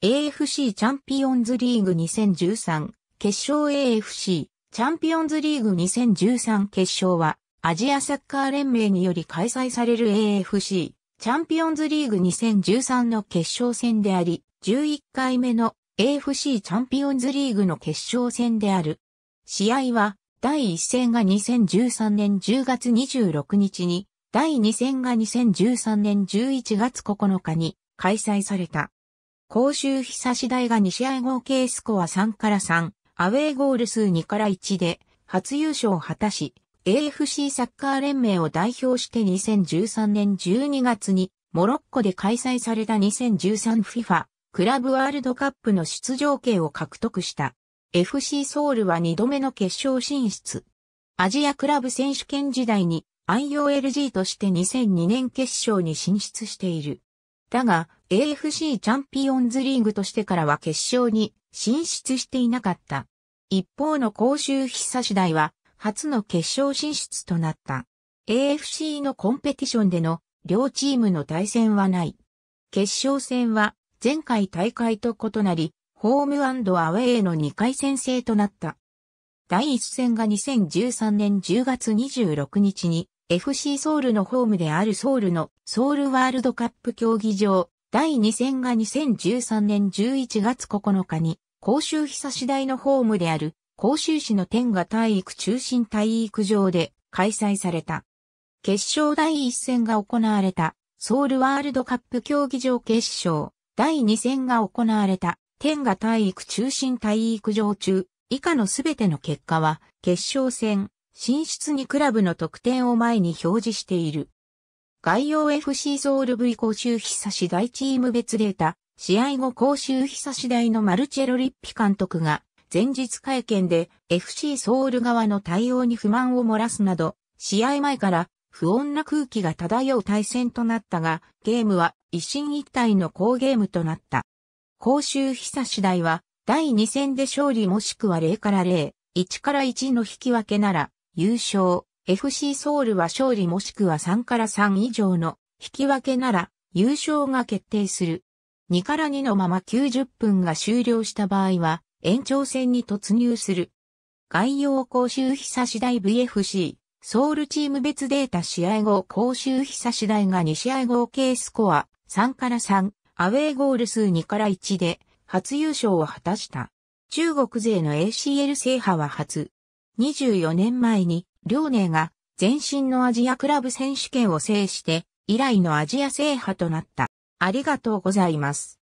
AFC チャンピオンズリーグ2013決勝 AFC チャンピオンズリーグ2013決勝はアジアサッカー連盟により開催される AFC チャンピオンズリーグ2013の決勝戦であり、11回目の AFC チャンピオンズリーグの決勝戦である。試合は第1戦が2013年10月26日に、第2戦が2013年11月9日に開催された。甲州差し台が2試合合計スコア3から3、アウェーゴール数2から1で、初優勝を果たし、AFC サッカー連盟を代表して2013年12月に、モロッコで開催された 2013FIFA クラブワールドカップの出場権を獲得した。FC ソウルは2度目の決勝進出。アジアクラブ選手権時代に IOLG として2002年決勝に進出している。だが、AFC チャンピオンズリーグとしてからは決勝に進出していなかった。一方の甲州久次第は初の決勝進出となった。AFC のコンペティションでの両チームの対戦はない。決勝戦は前回大会と異なり、ホームアウェイへの2回戦制となった。第1戦が2013年10月26日に FC ソウルのホームであるソウルのソウルワールドカップ競技場第2戦が2013年11月9日に、甲州久し大のホームである、甲州市の天下体育中心体育場で開催された。決勝第1戦が行われた、ソウルワールドカップ競技場決勝、第2戦が行われた、天下体育中心体育場中、以下のすべての結果は、決勝戦、進出にクラブの得点を前に表示している。概要 FC ソウル V 公衆久し大チーム別データ、試合後公衆久し大のマルチェロリッピ監督が、前日会見で FC ソウル側の対応に不満を漏らすなど、試合前から不穏な空気が漂う対戦となったが、ゲームは一進一退の好ゲームとなった。公衆久し大は、第2戦で勝利もしくは0から0、1から1の引き分けなら、優勝。FC ソウルは勝利もしくは3から3以上の引き分けなら優勝が決定する。2から2のまま90分が終了した場合は延長戦に突入する。概要公衆久次第 VFC、ソウルチーム別データ試合後公衆久次第が2試合合計スコア3から3、アウェーゴール数2から1で初優勝を果たした。中国勢の ACL 制覇は初。24年前に遼寧が前身のアジアクラブ選手権を制して、以来のアジア制覇となった。ありがとうございます。